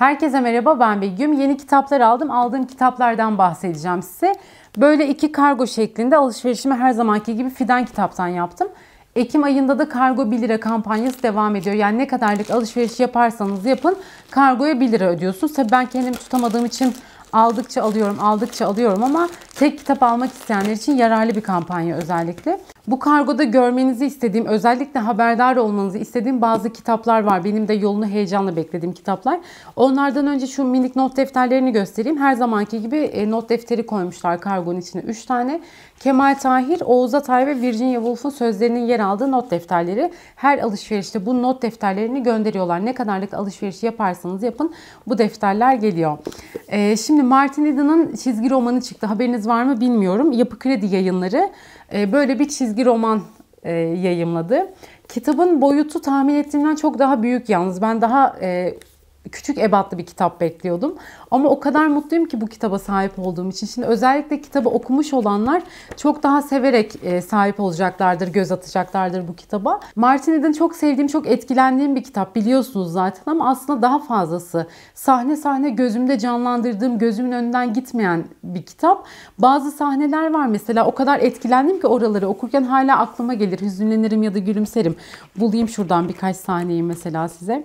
Herkese merhaba ben Begüm. Yeni kitaplar aldım. Aldığım kitaplardan bahsedeceğim size. Böyle iki kargo şeklinde alışverişimi her zamanki gibi fidan kitaptan yaptım. Ekim ayında da kargo 1 lira kampanyası devam ediyor. Yani ne kadarlık alışveriş yaparsanız yapın kargoya 1 lira ödüyorsunuz. Tabii ben kendim tutamadığım için aldıkça alıyorum, aldıkça alıyorum ama tek kitap almak isteyenler için yararlı bir kampanya özellikle. Bu kargoda görmenizi istediğim, özellikle haberdar olmanızı istediğim bazı kitaplar var. Benim de yolunu heyecanla beklediğim kitaplar. Onlardan önce şu minik not defterlerini göstereyim. Her zamanki gibi e, not defteri koymuşlar kargonun içine 3 tane. Kemal Tahir, Oğuz Atay ve Virginia Woolf'un sözlerinin yer aldığı not defterleri. Her alışverişte bu not defterlerini gönderiyorlar. Ne kadarlık alışveriş yaparsanız yapın bu defterler geliyor. Ee, şimdi Şimdi Martin Eden'ın çizgi romanı çıktı. Haberiniz var mı bilmiyorum. Yapı Kredi yayınları e, böyle bir çizgi roman e, yayımladı. Kitabın boyutu tahmin ettiğimden çok daha büyük yalnız. Ben daha e, küçük ebatlı bir kitap bekliyordum. Ama o kadar mutluyum ki bu kitaba sahip olduğum için. Şimdi özellikle kitabı okumuş olanlar çok daha severek e, sahip olacaklardır, göz atacaklardır bu kitaba. Martin Eden çok sevdiğim, çok etkilendiğim bir kitap biliyorsunuz zaten ama aslında daha fazlası. Sahne sahne gözümde canlandırdığım, gözümün önünden gitmeyen bir kitap. Bazı sahneler var mesela o kadar etkilendim ki oraları okurken hala aklıma gelir. Hüzünlenirim ya da gülümserim. Bulayım şuradan birkaç sahneyi mesela size.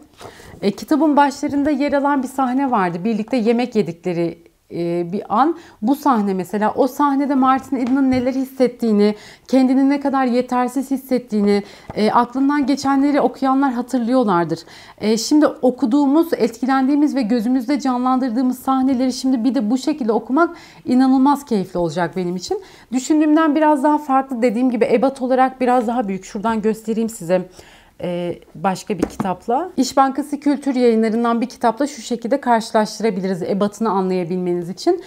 E, kitabın başlarında yer alan bir sahne vardı. Birlikte yemek yemek yedikleri e, bir an. Bu sahne mesela o sahnede Martin Eden'ın neler hissettiğini, kendini ne kadar yetersiz hissettiğini, e, aklından geçenleri okuyanlar hatırlıyorlardır. E, şimdi okuduğumuz, etkilendiğimiz ve gözümüzde canlandırdığımız sahneleri şimdi bir de bu şekilde okumak inanılmaz keyifli olacak benim için. Düşündüğümden biraz daha farklı dediğim gibi ebat olarak biraz daha büyük. Şuradan göstereyim size. E, başka bir kitapla. İş Bankası Kültür Yayınlarından bir kitapla şu şekilde karşılaştırabiliriz ebatını anlayabilmeniz için.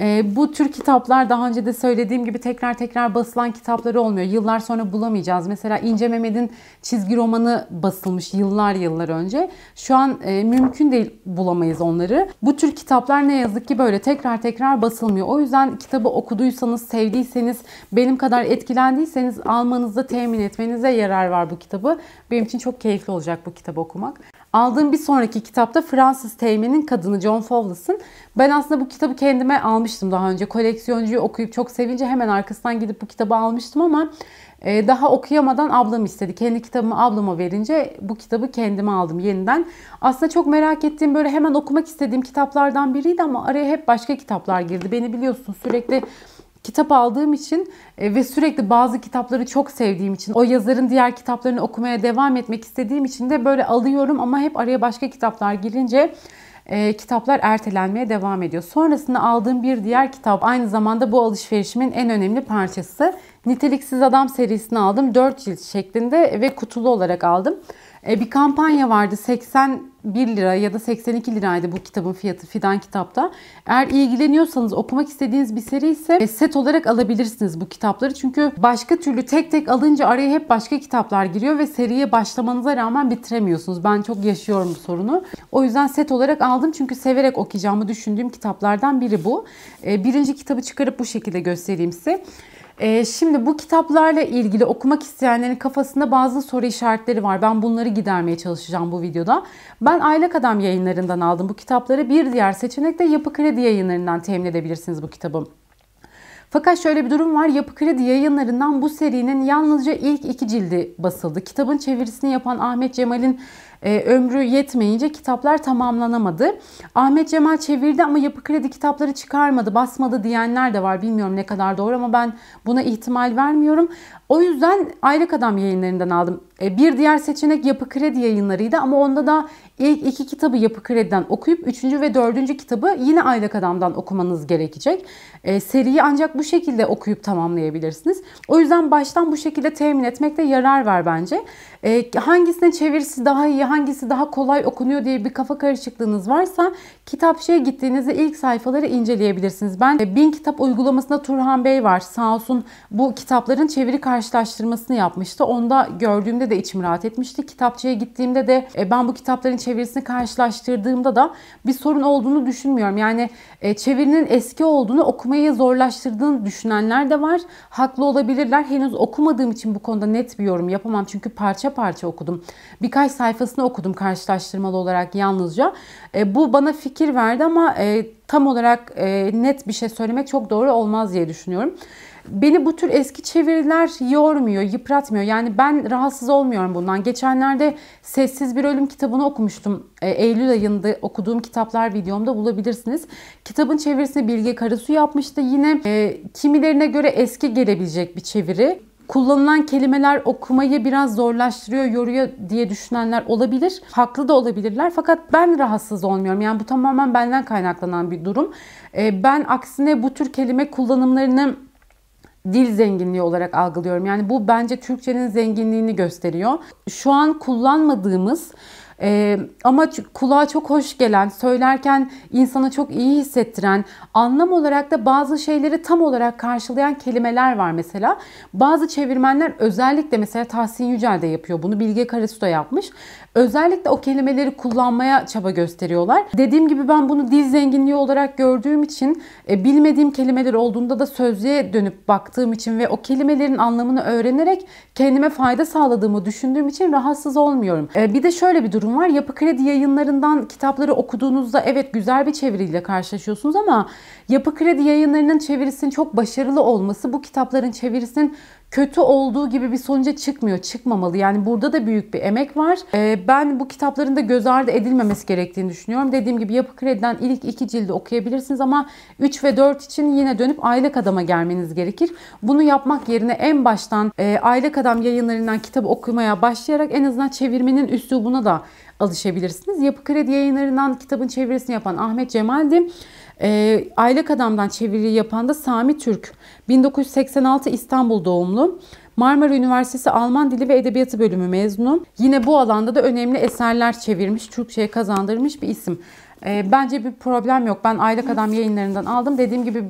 E, bu tür kitaplar daha önce de söylediğim gibi tekrar tekrar basılan kitapları olmuyor. Yıllar sonra bulamayacağız. Mesela İnce Mehmet'in çizgi romanı basılmış yıllar yıllar önce. Şu an e, mümkün değil bulamayız onları. Bu tür kitaplar ne yazık ki böyle tekrar tekrar basılmıyor. O yüzden kitabı okuduysanız, sevdiyseniz, benim kadar etkilendiyseniz almanızda temin etmenize yarar var bu kitabı. Benim için çok keyifli olacak bu kitabı okumak. Aldığım bir sonraki kitapta Fransız Teğmen'in Kadını John Fowles'ın. Ben aslında bu kitabı kendime almıştım daha önce. Koleksiyoncuyu okuyup çok sevince hemen arkasından gidip bu kitabı almıştım ama e, daha okuyamadan ablam istedi. Kendi kitabımı ablama verince bu kitabı kendime aldım yeniden. Aslında çok merak ettiğim böyle hemen okumak istediğim kitaplardan biriydi ama araya hep başka kitaplar girdi. Beni biliyorsun sürekli kitap aldığım için e, ve sürekli bazı kitapları çok sevdiğim için o yazarın diğer kitaplarını okumaya devam etmek istediğim için de böyle alıyorum ama hep araya başka kitaplar girince e, kitaplar ertelenmeye devam ediyor. Sonrasında aldığım bir diğer kitap aynı zamanda bu alışverişimin en önemli parçası. Niteliksiz Adam serisini aldım. 4 cilt şeklinde ve kutulu olarak aldım. E bir kampanya vardı 81 lira ya da 82 liraydı bu kitabın fiyatı fidan kitapta. Eğer ilgileniyorsanız okumak istediğiniz bir seri ise e, set olarak alabilirsiniz bu kitapları. Çünkü başka türlü tek tek alınca araya hep başka kitaplar giriyor ve seriye başlamanıza rağmen bitiremiyorsunuz. Ben çok yaşıyorum bu sorunu. O yüzden set olarak aldım çünkü severek okuyacağımı düşündüğüm kitaplardan biri bu. E, birinci kitabı çıkarıp bu şekilde göstereyim size. E, şimdi bu kitaplarla ilgili okumak isteyenlerin kafasında bazı soru işaretleri var. Ben bunları gidermeye çalışacağım bu videoda. Ben Aylak Adam yayınlarından aldım bu kitapları. Bir diğer seçenek de Yapı Kredi yayınlarından temin edebilirsiniz bu kitabı. Fakat şöyle bir durum var. Yapı Kredi yayınlarından bu serinin yalnızca ilk iki cildi basıldı. Kitabın çevirisini yapan Ahmet Cemal'in e, ömrü yetmeyince kitaplar tamamlanamadı. Ahmet Cemal çevirdi ama Yapı Kredi kitapları çıkarmadı, basmadı diyenler de var. Bilmiyorum ne kadar doğru ama ben buna ihtimal vermiyorum. O yüzden Aylık Adam yayınlarından aldım. E, bir diğer seçenek Yapı Kredi yayınlarıydı ama onda da ilk iki kitabı Yapı Kredi'den okuyup üçüncü ve dördüncü kitabı yine Aylık Adam'dan okumanız gerekecek. E, seriyi ancak bu şekilde okuyup tamamlayabilirsiniz. O yüzden baştan bu şekilde temin etmekte yarar var bence. E, hangisine çevirisi daha iyi, hangisi daha kolay okunuyor diye bir kafa karışıklığınız varsa kitapçıya gittiğinizde ilk sayfaları inceleyebilirsiniz. Ben e, Bin Kitap uygulamasında Turhan Bey var sağ olsun bu kitapların çeviri karşılaştırmasını yapmıştı. Onda gördüğümde de içim rahat etmişti. Kitapçıya gittiğimde de e, ben bu kitapların çevirisini karşılaştırdığımda da bir sorun olduğunu düşünmüyorum. Yani e, çevirinin eski olduğunu okumayı zorlaştırdığını düşünenler de var. Haklı olabilirler. Henüz okumadığım için bu konuda net bir yorum yapamam. Çünkü parça parça okudum. Birkaç sayfası çalışmasını okudum karşılaştırmalı olarak yalnızca. E, bu bana fikir verdi ama e, tam olarak e, net bir şey söylemek çok doğru olmaz diye düşünüyorum. Beni bu tür eski çeviriler yormuyor, yıpratmıyor. Yani ben rahatsız olmuyorum bundan. Geçenlerde Sessiz Bir Ölüm kitabını okumuştum. E, Eylül ayında okuduğum kitaplar videomda bulabilirsiniz. Kitabın çevirisini Bilge Karasu yapmıştı. Yine e, kimilerine göre eski gelebilecek bir çeviri kullanılan kelimeler okumayı biraz zorlaştırıyor, yoruyor diye düşünenler olabilir. Haklı da olabilirler fakat ben rahatsız olmuyorum. Yani bu tamamen benden kaynaklanan bir durum. Ee, ben aksine bu tür kelime kullanımlarını dil zenginliği olarak algılıyorum. Yani bu bence Türkçenin zenginliğini gösteriyor. Şu an kullanmadığımız e, ama kulağa çok hoş gelen, söylerken insana çok iyi hissettiren, anlam olarak da bazı şeyleri tam olarak karşılayan kelimeler var mesela. Bazı çevirmenler özellikle mesela Tahsin Yücel de yapıyor bunu. Bilge Karasu da yapmış. Özellikle o kelimeleri kullanmaya çaba gösteriyorlar. Dediğim gibi ben bunu dil zenginliği olarak gördüğüm için e, bilmediğim kelimeler olduğunda da sözlüğe dönüp baktığım için ve o kelimelerin anlamını öğrenerek kendime fayda sağladığımı düşündüğüm için rahatsız olmuyorum. E, bir de şöyle bir durum durum var. Yapı Kredi yayınlarından kitapları okuduğunuzda evet güzel bir çeviriyle karşılaşıyorsunuz ama Yapı Kredi yayınlarının çevirisinin çok başarılı olması bu kitapların çevirisinin kötü olduğu gibi bir sonuca çıkmıyor. Çıkmamalı. Yani burada da büyük bir emek var. Ee, ben bu kitapların da göz ardı edilmemesi gerektiğini düşünüyorum. Dediğim gibi Yapı Kredi'den ilk iki cildi okuyabilirsiniz ama 3 ve 4 için yine dönüp Aylak adama gelmeniz gerekir. Bunu yapmak yerine en baştan e, aylık adam yayınlarından kitap okumaya başlayarak en azından çevirmenin üslubuna da alışabilirsiniz. Yapı Kredi yayınlarından kitabın çevirisini yapan Ahmet Cemal'di. E, Aylak Adam'dan çeviri yapan da Sami Türk. 1986 İstanbul doğumlu. Marmara Üniversitesi Alman Dili ve Edebiyatı bölümü mezunu. Yine bu alanda da önemli eserler çevirmiş, Türkçe'ye kazandırmış bir isim. E, bence bir problem yok. Ben Aylak Adam yayınlarından aldım. Dediğim gibi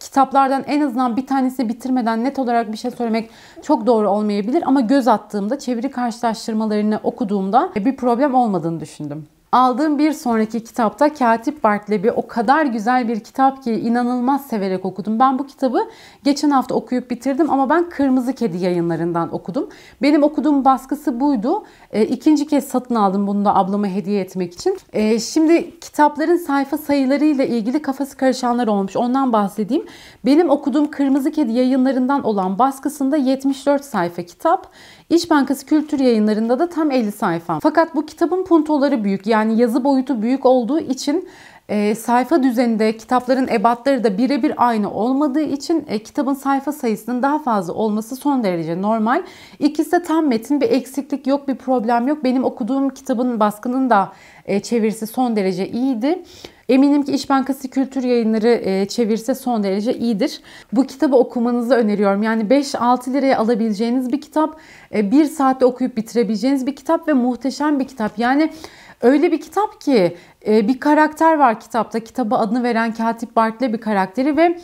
kitaplardan en azından bir tanesini bitirmeden net olarak bir şey söylemek çok doğru olmayabilir ama göz attığımda çeviri karşılaştırmalarını okuduğumda bir problem olmadığını düşündüm. Aldığım bir sonraki kitapta Katip Bartleby o kadar güzel bir kitap ki inanılmaz severek okudum. Ben bu kitabı geçen hafta okuyup bitirdim ama ben Kırmızı Kedi yayınlarından okudum. Benim okuduğum baskısı buydu. E, ikinci kez satın aldım bunu da ablama hediye etmek için. E, şimdi kitapların sayfa sayılarıyla ilgili kafası karışanlar olmuş. Ondan bahsedeyim. Benim okuduğum Kırmızı Kedi yayınlarından olan baskısında 74 sayfa kitap. İş Bankası Kültür Yayınları'nda da tam 50 sayfa. Fakat bu kitabın puntoları büyük. Yani yani yazı boyutu büyük olduğu için e, sayfa düzeninde kitapların ebatları da birebir aynı olmadığı için e, kitabın sayfa sayısının daha fazla olması son derece normal. İkisi de tam metin bir eksiklik yok bir problem yok. Benim okuduğum kitabın baskının da e, çevirisi son derece iyiydi. Eminim ki İş Bankası Kültür Yayınları e, çevirse son derece iyidir. Bu kitabı okumanızı öneriyorum. Yani 5-6 liraya alabileceğiniz bir kitap, e, 1 saatte okuyup bitirebileceğiniz bir kitap ve muhteşem bir kitap. Yani Öyle bir kitap ki e, bir karakter var kitapta. Kitaba adını veren Katip Bartle bir karakteri ve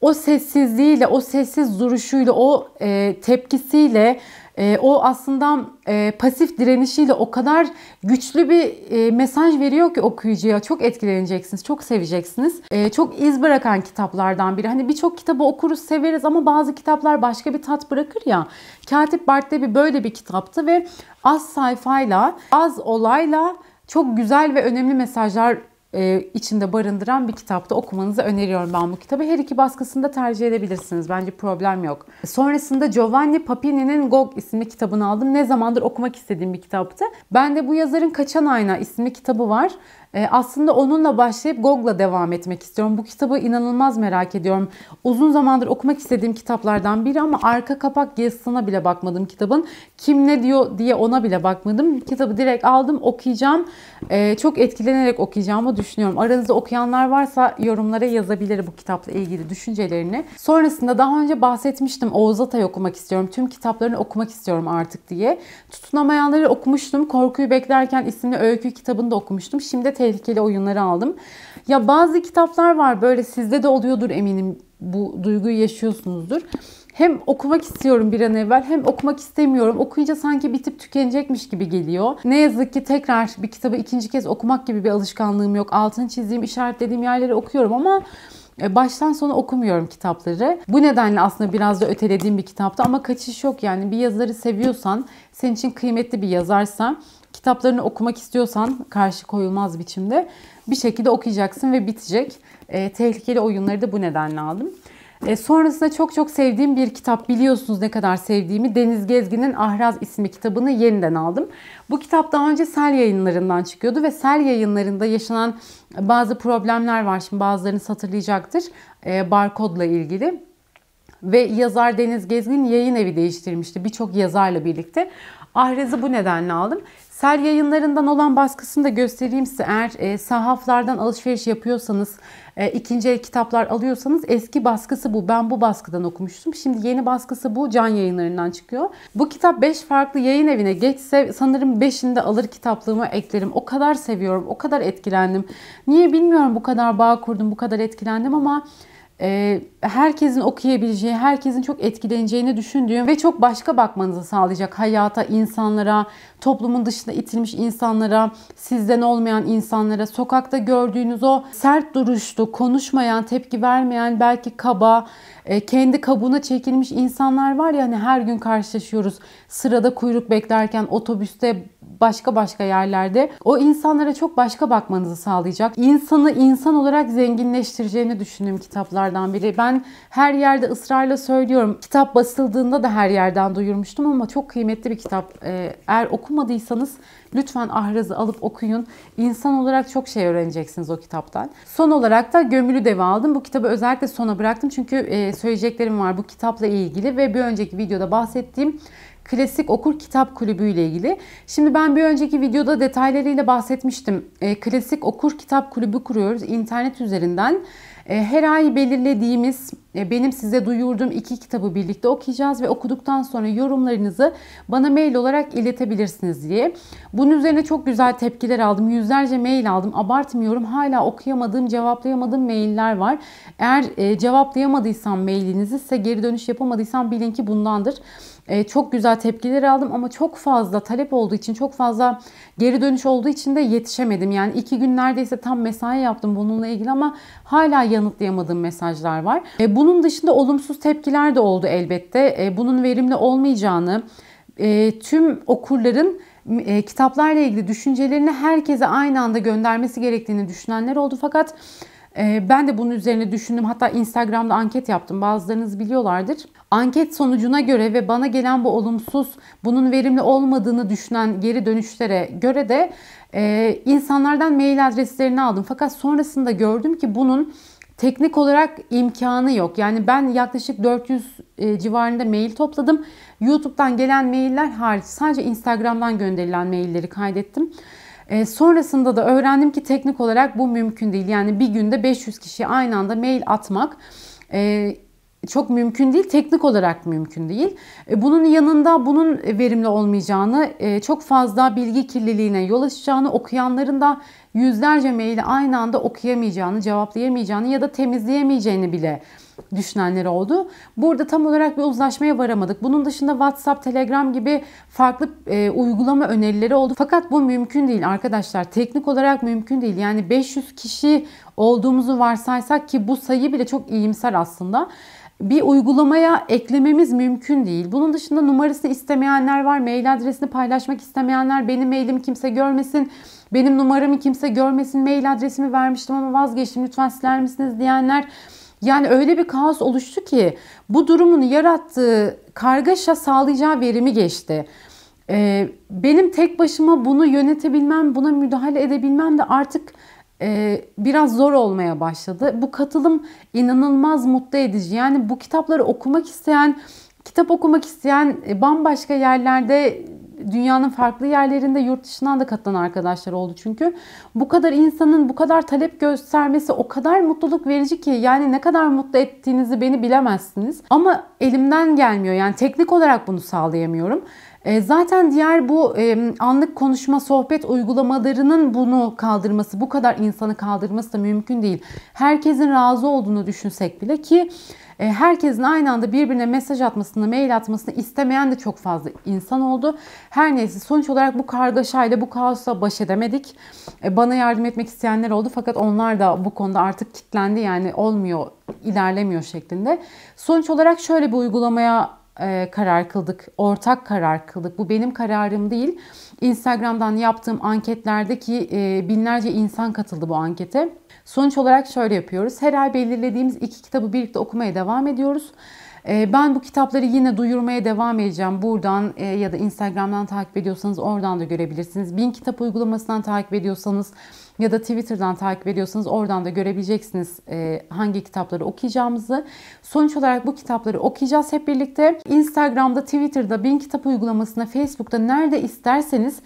o sessizliğiyle, o sessiz duruşuyla, o e, tepkisiyle e, o aslında e, pasif direnişiyle o kadar güçlü bir e, mesaj veriyor ki okuyucuya. Çok etkileneceksiniz, çok seveceksiniz. E, çok iz bırakan kitaplardan biri. Hani birçok kitabı okuruz, severiz ama bazı kitaplar başka bir tat bırakır ya. Katip Bart'te bir böyle bir kitaptı ve az sayfayla, az olayla çok güzel ve önemli mesajlar e, içinde barındıran bir kitapta okumanızı öneriyorum ben bu kitabı. Her iki baskısını da tercih edebilirsiniz. Bence problem yok. Sonrasında Giovanni Papini'nin Gog isimli kitabını aldım. Ne zamandır okumak istediğim bir kitaptı. Ben de bu yazarın Kaçan Ayna isimli kitabı var. Ee, aslında onunla başlayıp Gog'la devam etmek istiyorum. Bu kitabı inanılmaz merak ediyorum. Uzun zamandır okumak istediğim kitaplardan biri ama arka kapak yazısına bile bakmadım kitabın. Kim ne diyor diye ona bile bakmadım. Kitabı direkt aldım okuyacağım. Ee, çok etkilenerek okuyacağımı düşünüyorum. Aranızda okuyanlar varsa yorumlara yazabilir bu kitapla ilgili düşüncelerini. Sonrasında daha önce bahsetmiştim Oğuz Atay okumak istiyorum. Tüm kitaplarını okumak istiyorum artık diye. Tutunamayanları okumuştum. Korkuyu Beklerken isimli öykü kitabını da okumuştum. Şimdi tehlikeli oyunları aldım. Ya bazı kitaplar var böyle sizde de oluyordur eminim bu duyguyu yaşıyorsunuzdur. Hem okumak istiyorum bir an evvel hem okumak istemiyorum. Okuyunca sanki bitip tükenecekmiş gibi geliyor. Ne yazık ki tekrar bir kitabı ikinci kez okumak gibi bir alışkanlığım yok. Altını çizdiğim, işaretlediğim yerleri okuyorum ama e, Baştan sona okumuyorum kitapları. Bu nedenle aslında biraz da ötelediğim bir kitaptı ama kaçış yok yani. Bir yazarı seviyorsan, senin için kıymetli bir yazarsa kitaplarını okumak istiyorsan karşı koyulmaz biçimde bir şekilde okuyacaksın ve bitecek. E, tehlikeli oyunları da bu nedenle aldım. E, sonrasında çok çok sevdiğim bir kitap biliyorsunuz ne kadar sevdiğimi Deniz Gezgin'in Ahraz isimli kitabını yeniden aldım. Bu kitap daha önce Sel yayınlarından çıkıyordu ve Sel yayınlarında yaşanan bazı problemler var. Şimdi bazılarını hatırlayacaktır e, barkodla ilgili ve yazar Deniz Gezgin yayın evi değiştirmişti birçok yazarla birlikte. Ahraz'ı bu nedenle aldım. Sel yayınlarından olan baskısını da göstereyim size. Eğer e, sahaflardan alışveriş yapıyorsanız, e, ikinci el kitaplar alıyorsanız eski baskısı bu. Ben bu baskıdan okumuştum. Şimdi yeni baskısı bu. Can yayınlarından çıkıyor. Bu kitap 5 farklı yayın evine geçse sanırım 5'ini de alır kitaplığıma eklerim. O kadar seviyorum. O kadar etkilendim. Niye bilmiyorum bu kadar bağ kurdum, bu kadar etkilendim ama ee, herkesin okuyabileceği, herkesin çok etkileneceğini düşündüğüm ve çok başka bakmanızı sağlayacak hayata, insanlara, toplumun dışında itilmiş insanlara, sizden olmayan insanlara, sokakta gördüğünüz o sert duruşlu, konuşmayan, tepki vermeyen, belki kaba, e, kendi kabuğuna çekilmiş insanlar var ya hani her gün karşılaşıyoruz. Sırada kuyruk beklerken, otobüste başka başka yerlerde o insanlara çok başka bakmanızı sağlayacak. İnsanı insan olarak zenginleştireceğini düşündüğüm kitaplardan biri. Ben her yerde ısrarla söylüyorum. Kitap basıldığında da her yerden duyurmuştum ama çok kıymetli bir kitap. Ee, eğer okumadıysanız lütfen ahrazı alıp okuyun. İnsan olarak çok şey öğreneceksiniz o kitaptan. Son olarak da Gömülü Deve aldım. Bu kitabı özellikle sona bıraktım çünkü e, söyleyeceklerim var bu kitapla ilgili ve bir önceki videoda bahsettiğim klasik okur kitap kulübü ile ilgili. Şimdi ben bir önceki videoda detaylarıyla bahsetmiştim. E, klasik okur kitap kulübü kuruyoruz internet üzerinden. E, her ay belirlediğimiz e, benim size duyurduğum iki kitabı birlikte okuyacağız ve okuduktan sonra yorumlarınızı bana mail olarak iletebilirsiniz diye. Bunun üzerine çok güzel tepkiler aldım. Yüzlerce mail aldım. Abartmıyorum. Hala okuyamadığım, cevaplayamadığım mailler var. Eğer e, cevaplayamadıysan mailinizi size geri dönüş yapamadıysam bilin ki bundandır e, çok güzel tepkileri aldım ama çok fazla talep olduğu için çok fazla geri dönüş olduğu için de yetişemedim. Yani iki gün neredeyse tam mesai yaptım bununla ilgili ama hala yanıtlayamadığım mesajlar var. E, bunun dışında olumsuz tepkiler de oldu elbette. E, bunun verimli olmayacağını e, tüm okurların e, kitaplarla ilgili düşüncelerini herkese aynı anda göndermesi gerektiğini düşünenler oldu fakat e, ben de bunun üzerine düşündüm. Hatta Instagram'da anket yaptım. Bazılarınız biliyorlardır. Anket sonucuna göre ve bana gelen bu olumsuz, bunun verimli olmadığını düşünen geri dönüşlere göre de e, insanlardan mail adreslerini aldım. Fakat sonrasında gördüm ki bunun teknik olarak imkanı yok. Yani ben yaklaşık 400 e, civarında mail topladım. YouTube'dan gelen mailler hariç sadece Instagram'dan gönderilen mailleri kaydettim. E, sonrasında da öğrendim ki teknik olarak bu mümkün değil. Yani bir günde 500 kişiye aynı anda mail atmak e, çok mümkün değil, teknik olarak mümkün değil. E, bunun yanında bunun verimli olmayacağını, e, çok fazla bilgi kirliliğine yol açacağını, okuyanların da yüzlerce maili aynı anda okuyamayacağını, cevaplayamayacağını ya da temizleyemeyeceğini bile düşünenler oldu. Burada tam olarak bir uzlaşmaya varamadık. Bunun dışında WhatsApp, Telegram gibi farklı e, uygulama önerileri oldu. Fakat bu mümkün değil arkadaşlar. Teknik olarak mümkün değil. Yani 500 kişi olduğumuzu varsaysak ki bu sayı bile çok iyimser aslında bir uygulamaya eklememiz mümkün değil. Bunun dışında numarasını istemeyenler var. Mail adresini paylaşmak istemeyenler benim mailim kimse görmesin. Benim numaramı kimse görmesin. Mail adresimi vermiştim ama vazgeçtim. Lütfen siler misiniz diyenler. Yani öyle bir kaos oluştu ki bu durumun yarattığı kargaşa sağlayacağı verimi geçti. Ee, benim tek başıma bunu yönetebilmem, buna müdahale edebilmem de artık e, biraz zor olmaya başladı. Bu katılım inanılmaz mutlu edici. Yani bu kitapları okumak isteyen, kitap okumak isteyen e, bambaşka yerlerde dünyanın farklı yerlerinde yurt dışından da katılan arkadaşlar oldu çünkü. Bu kadar insanın bu kadar talep göstermesi o kadar mutluluk verici ki yani ne kadar mutlu ettiğinizi beni bilemezsiniz. Ama elimden gelmiyor yani teknik olarak bunu sağlayamıyorum. E, zaten diğer bu e, anlık konuşma sohbet uygulamalarının bunu kaldırması, bu kadar insanı kaldırması da mümkün değil. Herkesin razı olduğunu düşünsek bile ki e, herkesin aynı anda birbirine mesaj atmasını, mail atmasını istemeyen de çok fazla insan oldu. Her neyse sonuç olarak bu kargaşayla, bu kaosla baş edemedik. Bana yardım etmek isteyenler oldu fakat onlar da bu konuda artık kilitlendi yani olmuyor, ilerlemiyor şeklinde. Sonuç olarak şöyle bir uygulamaya e, karar kıldık. Ortak karar kıldık. Bu benim kararım değil. Instagram'dan yaptığım anketlerdeki e, binlerce insan katıldı bu ankete. Sonuç olarak şöyle yapıyoruz. Her ay belirlediğimiz iki kitabı birlikte okumaya devam ediyoruz. E, ben bu kitapları yine duyurmaya devam edeceğim. Buradan e, ya da Instagram'dan takip ediyorsanız oradan da görebilirsiniz. Bin kitap uygulamasından takip ediyorsanız ya da Twitter'dan takip ediyorsanız oradan da görebileceksiniz e, hangi kitapları okuyacağımızı. Sonuç olarak bu kitapları okuyacağız hep birlikte. Instagram'da, Twitter'da, Bin Kitap uygulamasında, Facebook'ta nerede isterseniz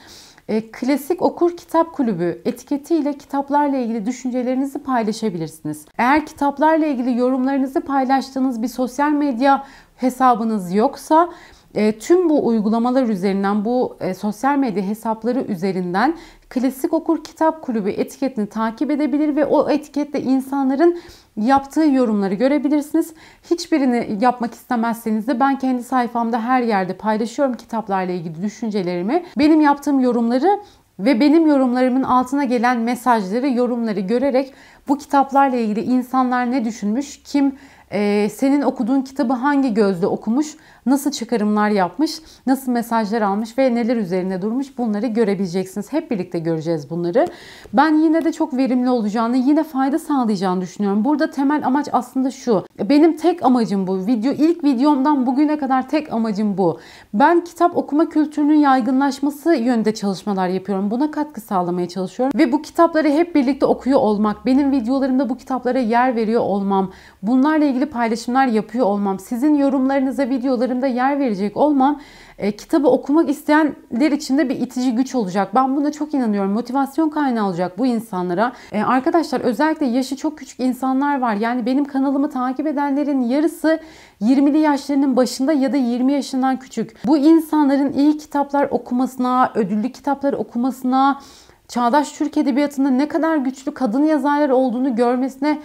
e, Klasik Okur Kitap Kulübü etiketiyle kitaplarla ilgili düşüncelerinizi paylaşabilirsiniz. Eğer kitaplarla ilgili yorumlarınızı paylaştığınız bir sosyal medya hesabınız yoksa e, tüm bu uygulamalar üzerinden bu e, sosyal medya hesapları üzerinden Klasik Okur Kitap Kulübü etiketini takip edebilir ve o etikette insanların yaptığı yorumları görebilirsiniz. Hiçbirini yapmak istemezseniz de ben kendi sayfamda her yerde paylaşıyorum kitaplarla ilgili düşüncelerimi. Benim yaptığım yorumları ve benim yorumlarımın altına gelen mesajları, yorumları görerek bu kitaplarla ilgili insanlar ne düşünmüş, kim e, senin okuduğun kitabı hangi gözle okumuş, nasıl çıkarımlar yapmış, nasıl mesajlar almış ve neler üzerine durmuş bunları görebileceksiniz. Hep birlikte göreceğiz bunları. Ben yine de çok verimli olacağını, yine fayda sağlayacağını düşünüyorum. Burada temel amaç aslında şu. Benim tek amacım bu. Video ilk videomdan bugüne kadar tek amacım bu. Ben kitap okuma kültürünün yaygınlaşması yönünde çalışmalar yapıyorum. Buna katkı sağlamaya çalışıyorum ve bu kitapları hep birlikte okuyor olmak, benim videolarımda bu kitaplara yer veriyor olmam, bunlarla ilgili ilgili paylaşımlar yapıyor olmam, sizin yorumlarınıza, videolarımda yer verecek olmam e, kitabı okumak isteyenler için de bir itici güç olacak. Ben buna çok inanıyorum. Motivasyon kaynağı olacak bu insanlara. E, arkadaşlar özellikle yaşı çok küçük insanlar var. Yani benim kanalımı takip edenlerin yarısı 20'li yaşlarının başında ya da 20 yaşından küçük. Bu insanların iyi kitaplar okumasına, ödüllü kitaplar okumasına, çağdaş Türk edebiyatında ne kadar güçlü kadın yazarlar olduğunu görmesine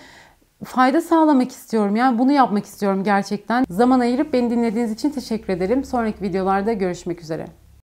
fayda sağlamak istiyorum. Yani bunu yapmak istiyorum gerçekten. Zaman ayırıp beni dinlediğiniz için teşekkür ederim. Sonraki videolarda görüşmek üzere.